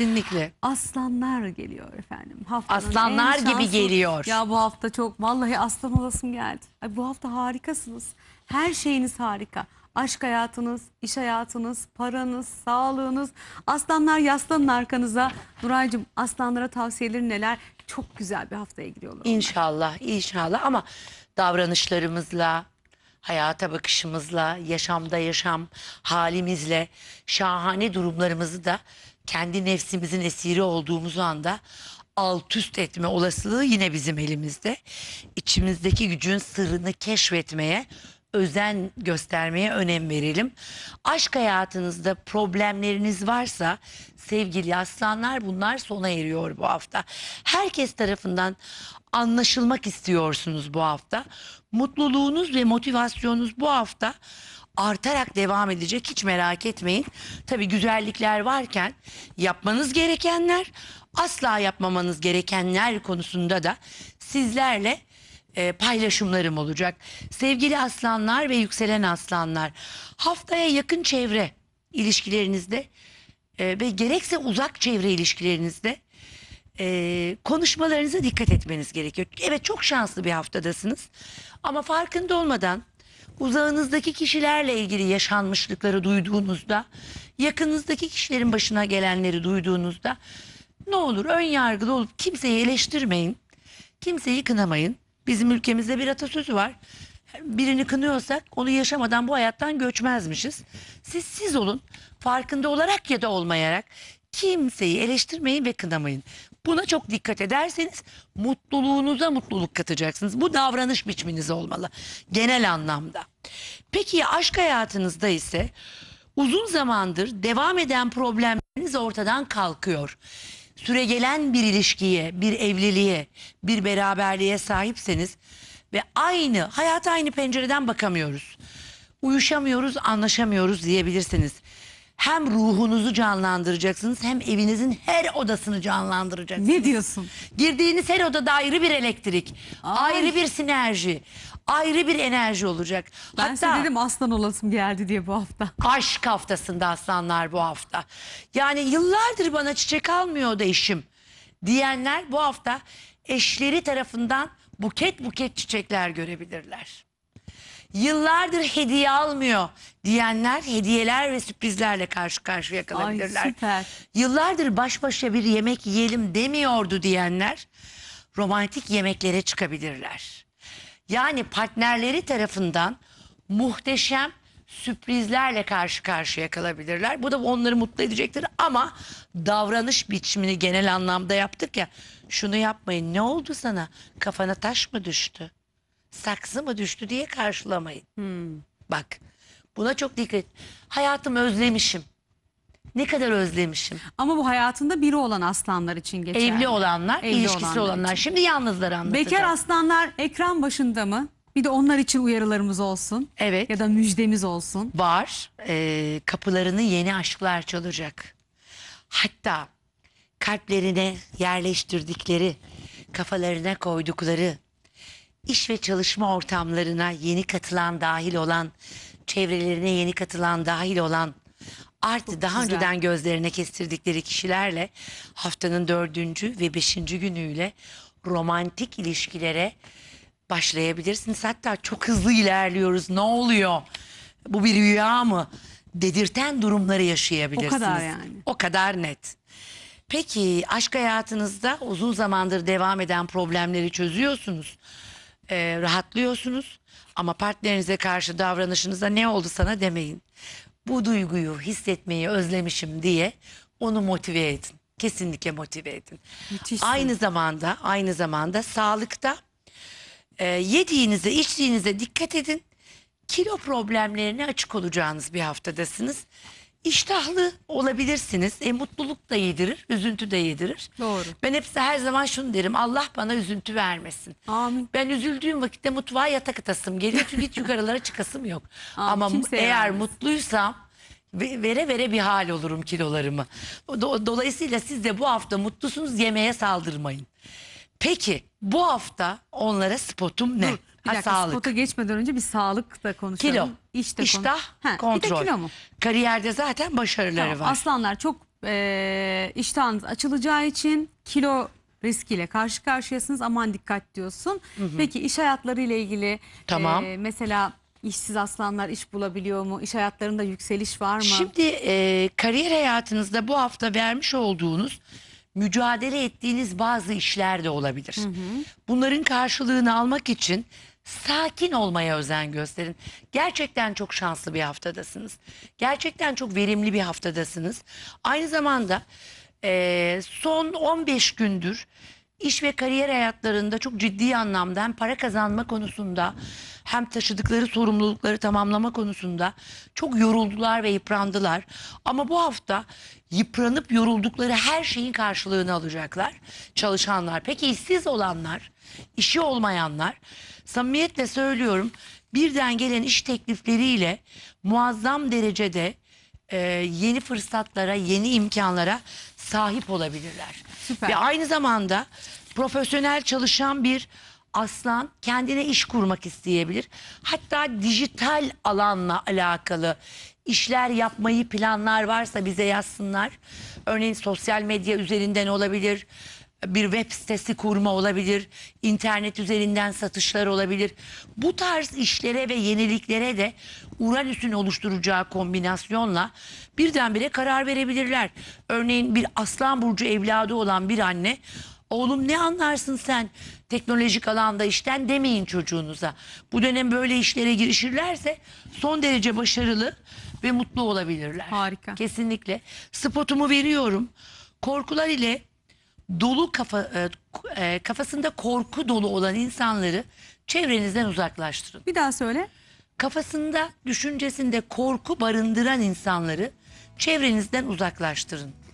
Kesinlikle. Aslanlar geliyor efendim. Haftanın Aslanlar gibi geliyor. Ya bu hafta çok vallahi aslan olasım geldi. Ay, bu hafta harikasınız. Her şeyiniz harika. Aşk hayatınız, iş hayatınız, paranız, sağlığınız. Aslanlar yaslanın arkanıza. Nuraycığım aslanlara tavsiyeleri neler? Çok güzel bir haftaya gidiyorlar. İnşallah, inşallah ama davranışlarımızla, hayata bakışımızla, yaşamda yaşam halimizle, şahane durumlarımızı da kendi nefsimizin esiri olduğumuz anda alt üst etme olasılığı yine bizim elimizde. İçimizdeki gücün sırrını keşfetmeye özen göstermeye önem verelim. Aşk hayatınızda problemleriniz varsa sevgili aslanlar bunlar sona eriyor bu hafta. Herkes tarafından anlaşılmak istiyorsunuz bu hafta. Mutluluğunuz ve motivasyonunuz bu hafta artarak devam edecek hiç merak etmeyin. Tabi güzellikler varken yapmanız gerekenler asla yapmamanız gerekenler konusunda da sizlerle e, paylaşımlarım olacak. Sevgili aslanlar ve yükselen aslanlar haftaya yakın çevre ilişkilerinizde e, ve gerekse uzak çevre ilişkilerinizde e, konuşmalarınıza dikkat etmeniz gerekiyor. Evet çok şanslı bir haftadasınız ama farkında olmadan uzağınızdaki kişilerle ilgili yaşanmışlıkları duyduğunuzda, yakınızdaki kişilerin başına gelenleri duyduğunuzda ne olur ön yargılı olup kimseyi eleştirmeyin, kimseyi kınamayın. Bizim ülkemizde bir atasözü var. Birini kınıyorsak onu yaşamadan bu hayattan göçmezmişiz. Siz siz olun. Farkında olarak ya da olmayarak kimseyi eleştirmeyin ve kınamayın. Buna çok dikkat ederseniz mutluluğunuza mutluluk katacaksınız. Bu davranış biçiminiz olmalı genel anlamda. Peki aşk hayatınızda ise uzun zamandır devam eden problemleriniz ortadan kalkıyor süregelen bir ilişkiye, bir evliliğe, bir beraberliğe sahipseniz ve aynı hayata aynı pencereden bakamıyoruz. Uyuşamıyoruz, anlaşamıyoruz diyebilirsiniz hem ruhunuzu canlandıracaksınız hem evinizin her odasını canlandıracaksınız. Ne diyorsun? Girdiğiniz her odada ayrı bir elektrik, Ay. ayrı bir sinerji, ayrı bir enerji olacak. Ben Hatta, size dedim aslan olasım geldi diye bu hafta. Aşk haftasında aslanlar bu hafta. Yani yıllardır bana çiçek almıyor da eşim diyenler bu hafta eşleri tarafından buket buket çiçekler görebilirler yıllardır hediye almıyor diyenler hediyeler ve sürprizlerle karşı karşıya kalabilirler. Ay süper. Yıllardır baş başa bir yemek yiyelim demiyordu diyenler romantik yemeklere çıkabilirler. Yani partnerleri tarafından muhteşem sürprizlerle karşı karşıya kalabilirler. Bu da onları mutlu edecektir ama davranış biçimini genel anlamda yaptık ya. Şunu yapmayın. Ne oldu sana? Kafana taş mı düştü? saksı mı düştü diye karşılamayın. Hmm. Bak buna çok dikkat et. Hayatım özlemişim. Ne kadar özlemişim. Ama bu hayatında biri olan aslanlar için geçerli. Evli olanlar, Evli ilişkisi olanlar, olanlar. Şimdi yalnızları anlatacağım. Bekar aslanlar ekran başında mı? Bir de onlar için uyarılarımız olsun. Evet. Ya da müjdemiz olsun. Var. E, kapılarını yeni aşklar çalacak. Hatta kalplerine yerleştirdikleri, kafalarına koydukları iş ve çalışma ortamlarına yeni katılan dahil olan, çevrelerine yeni katılan dahil olan artı daha güzel. önceden gözlerine kestirdikleri kişilerle haftanın dördüncü ve beşinci günüyle romantik ilişkilere başlayabilirsiniz. Hatta çok hızlı ilerliyoruz. Ne oluyor? Bu bir rüya mı? Dedirten durumları yaşayabilirsiniz. O kadar yani. O kadar net. Peki aşk hayatınızda uzun zamandır devam eden problemleri çözüyorsunuz e, rahatlıyorsunuz ama partnerinize karşı davranışınıza ne oldu sana demeyin. Bu duyguyu hissetmeyi özlemişim diye onu motive edin. Kesinlikle motive edin. Müthişsin. Aynı zamanda aynı zamanda sağlıkta e, yediğinize içtiğinize dikkat edin. Kilo problemlerine açık olacağınız bir haftadasınız iştahlı olabilirsiniz. E, mutluluk da yedirir, üzüntü de yedirir. Doğru. Ben hepsi her zaman şunu derim. Allah bana üzüntü vermesin. Amin. Ben üzüldüğüm vakitte mutfağa yatak atasım geliyor. Çünkü hiç yukarılara çıkasım yok. Amin, Ama eğer vermez. mutluysam vere vere bir hal olurum kilolarımı. dolayısıyla siz de bu hafta mutlusunuz yemeğe saldırmayın. Peki bu hafta onlara spotum ne? Dur. Bir dakika sağlık. spota geçmeden önce bir sağlıkla konuşalım. Kilo, İş de iştah, konu- Ha, Bir de kontrol. kilo mu? Kariyerde zaten başarıları Tamam, var. Aslanlar çok e, iştahınız açılacağı için kilo riskiyle karşı karşıyasınız aman dikkat diyorsun. Peki iş hayatları ile ilgili Tamam. e, mesela işsiz aslanlar iş bulabiliyor mu? İş hayatlarında yükseliş var mı? Şimdi e, kariyer hayatınızda bu hafta vermiş olduğunuz mücadele ettiğiniz bazı işler de olabilir. Bunların karşılığını almak için sakin olmaya özen gösterin. Gerçekten çok şanslı bir haftadasınız. Gerçekten çok verimli bir haftadasınız. Aynı zamanda e, son 15 gündür iş ve kariyer hayatlarında çok ciddi anlamda hem para kazanma konusunda hem taşıdıkları sorumlulukları tamamlama konusunda çok yoruldular ve yıprandılar. Ama bu hafta yıpranıp yoruldukları her şeyin karşılığını alacaklar çalışanlar. Peki işsiz olanlar işi olmayanlar samimiyetle söylüyorum birden gelen iş teklifleriyle muazzam derecede e, yeni fırsatlara, yeni imkanlara sahip olabilirler. Süper. Ve aynı zamanda profesyonel çalışan bir aslan kendine iş kurmak isteyebilir. Hatta dijital alanla alakalı işler yapmayı planlar varsa bize yazsınlar. Örneğin sosyal medya üzerinden olabilir bir web sitesi kurma olabilir, internet üzerinden satışlar olabilir. Bu tarz işlere ve yeniliklere de Uranüs'ün oluşturacağı kombinasyonla birdenbire karar verebilirler. Örneğin bir aslan burcu evladı olan bir anne, oğlum ne anlarsın sen teknolojik alanda işten demeyin çocuğunuza. Bu dönem böyle işlere girişirlerse son derece başarılı ve mutlu olabilirler. Harika. Kesinlikle. Spotumu veriyorum. Korkular ile dolu kafa e, e, kafasında korku dolu olan insanları çevrenizden uzaklaştırın. Bir daha söyle. Kafasında, düşüncesinde korku barındıran insanları çevrenizden uzaklaştırın.